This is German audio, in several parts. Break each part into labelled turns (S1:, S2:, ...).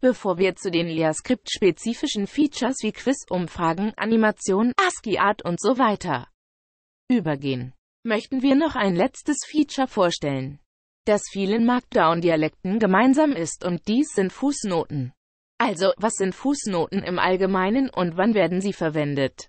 S1: Bevor wir
S2: zu den LeaScript-spezifischen Features wie Quiz-Umfragen, Animation, ASCII-Art und so weiter übergehen, möchten wir noch ein letztes Feature vorstellen, das vielen Markdown-Dialekten gemeinsam ist und dies sind Fußnoten. Also, was sind Fußnoten im Allgemeinen und wann werden sie verwendet?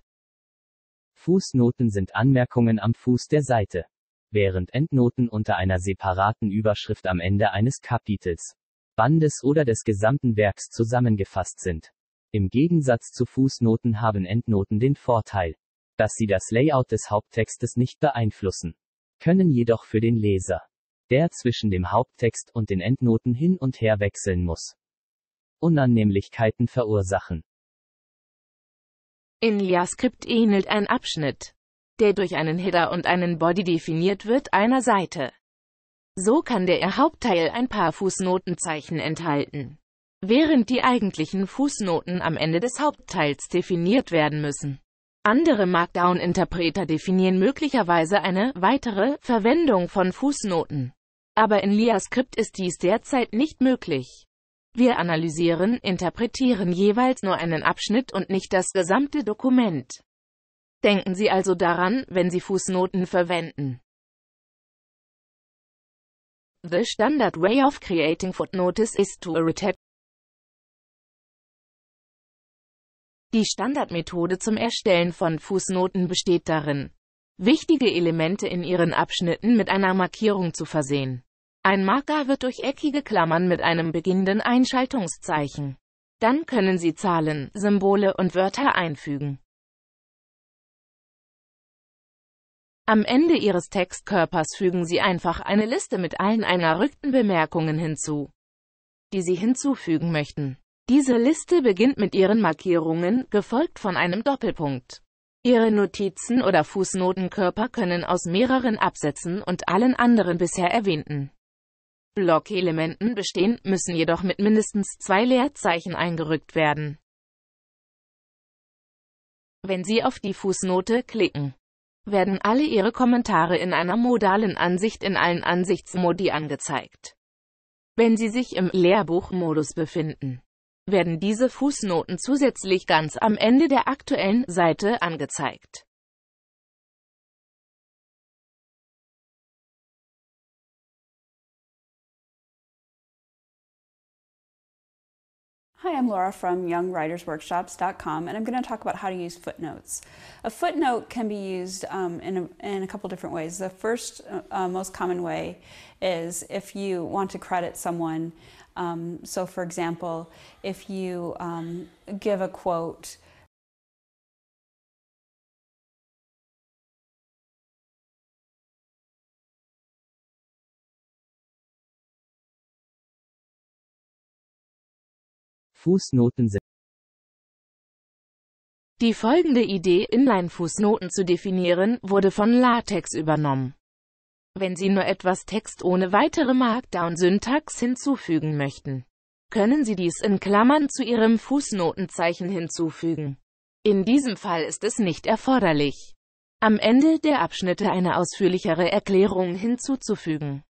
S1: Fußnoten sind Anmerkungen am Fuß der Seite, während Endnoten unter einer separaten Überschrift am Ende eines Kapitels Bandes oder des gesamten Werks zusammengefasst sind. Im Gegensatz zu Fußnoten haben Endnoten den Vorteil, dass sie das Layout des Haupttextes nicht beeinflussen, können jedoch für den Leser, der zwischen dem Haupttext und den Endnoten hin und her wechseln muss, Unannehmlichkeiten verursachen.
S2: In JavaScript ähnelt ein Abschnitt, der durch einen Header und einen Body definiert wird, einer Seite. So kann der Hauptteil ein paar Fußnotenzeichen enthalten, während die eigentlichen Fußnoten am Ende des Hauptteils definiert werden müssen. Andere Markdown-Interpreter definieren möglicherweise eine weitere Verwendung von Fußnoten. Aber in LiaScript ist dies derzeit nicht möglich. Wir analysieren, interpretieren jeweils nur einen Abschnitt und nicht das gesamte Dokument. Denken Sie also daran, wenn Sie Fußnoten verwenden. The standard way of creating footnotes is to rotate. Die Standardmethode zum Erstellen von Fußnoten besteht darin, wichtige Elemente in ihren Abschnitten mit einer Markierung zu versehen. Ein Marker wird durch eckige Klammern mit einem beginnenden Einschaltungszeichen. Dann können Sie Zahlen, Symbole und Wörter einfügen. Am Ende ihres Textkörpers fügen sie einfach eine Liste mit allen einerrückten Bemerkungen hinzu, die sie hinzufügen möchten. Diese Liste beginnt mit ihren Markierungen, gefolgt von einem Doppelpunkt. Ihre Notizen oder Fußnotenkörper können aus mehreren Absätzen und allen anderen bisher erwähnten Blockelementen bestehen, müssen jedoch mit mindestens zwei Leerzeichen eingerückt werden. Wenn Sie auf die Fußnote klicken, werden alle Ihre Kommentare in einer modalen Ansicht in allen Ansichtsmodi angezeigt. Wenn Sie sich im Lehrbuchmodus befinden, werden diese Fußnoten zusätzlich ganz am Ende der aktuellen Seite angezeigt.
S1: Hi, I'm Laura from YoungWritersWorkshops.com, and I'm going to talk about how to use footnotes. A footnote can be used um, in, a, in a couple different ways. The first uh, uh most common way is if you want to credit someone. Um, so, for example, if you um, give a quote Fußnoten Die folgende Idee, Inline-Fußnoten
S2: zu definieren, wurde von LaTeX übernommen. Wenn Sie nur etwas Text ohne weitere Markdown-Syntax hinzufügen möchten, können Sie dies in Klammern zu Ihrem Fußnotenzeichen hinzufügen. In diesem Fall ist es nicht erforderlich,
S1: am Ende der Abschnitte eine ausführlichere Erklärung hinzuzufügen.